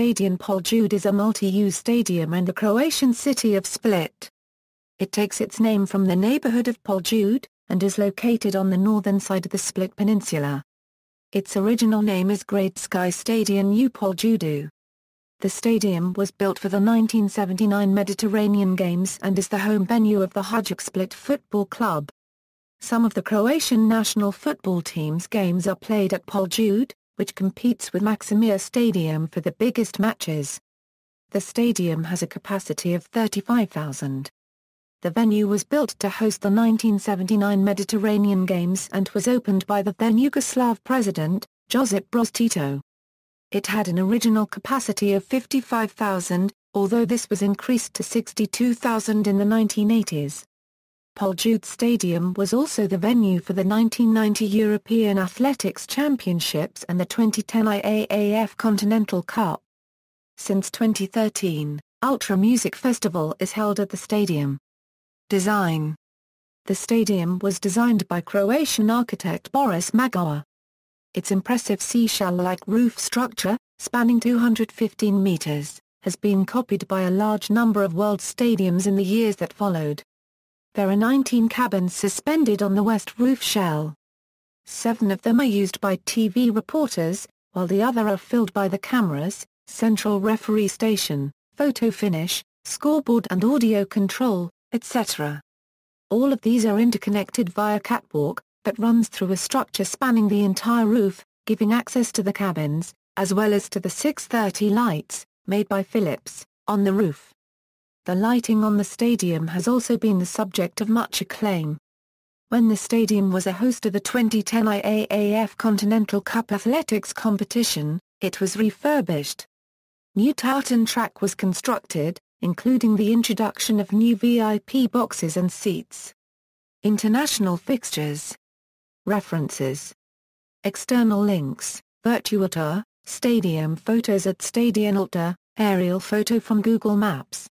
Stadion Poljud is a multi-use stadium in the Croatian city of Split. It takes its name from the neighborhood of Poljud and is located on the northern side of the Split Peninsula. Its original name is Great Sky Stadion U Poljudu. The stadium was built for the 1979 Mediterranean Games and is the home venue of the Hajduk Split Football Club. Some of the Croatian national football team's games are played at Poljud which competes with Maximir Stadium for the biggest matches. The stadium has a capacity of 35,000. The venue was built to host the 1979 Mediterranean Games and was opened by the then Yugoslav president, Josip Broz Tito. It had an original capacity of 55,000, although this was increased to 62,000 in the 1980s. Poljut Stadium was also the venue for the 1990 European Athletics Championships and the 2010 IAAF Continental Cup. Since 2013, Ultra Music Festival is held at the stadium. Design The stadium was designed by Croatian architect Boris Magoa. Its impressive seashell-like roof structure, spanning 215 meters, has been copied by a large number of world stadiums in the years that followed. There are 19 cabins suspended on the west roof shell. Seven of them are used by TV reporters, while the other are filled by the cameras, central referee station, photo finish, scoreboard and audio control, etc. All of these are interconnected via catwalk, that runs through a structure spanning the entire roof, giving access to the cabins, as well as to the 630 lights, made by Philips, on the roof. The lighting on the stadium has also been the subject of much acclaim. When the stadium was a host of the 2010 IAAF Continental Cup athletics competition, it was refurbished. New tartan track was constructed, including the introduction of new VIP boxes and seats. International fixtures. References. External links. tour, stadium photos at Stadionalta, aerial photo from Google Maps.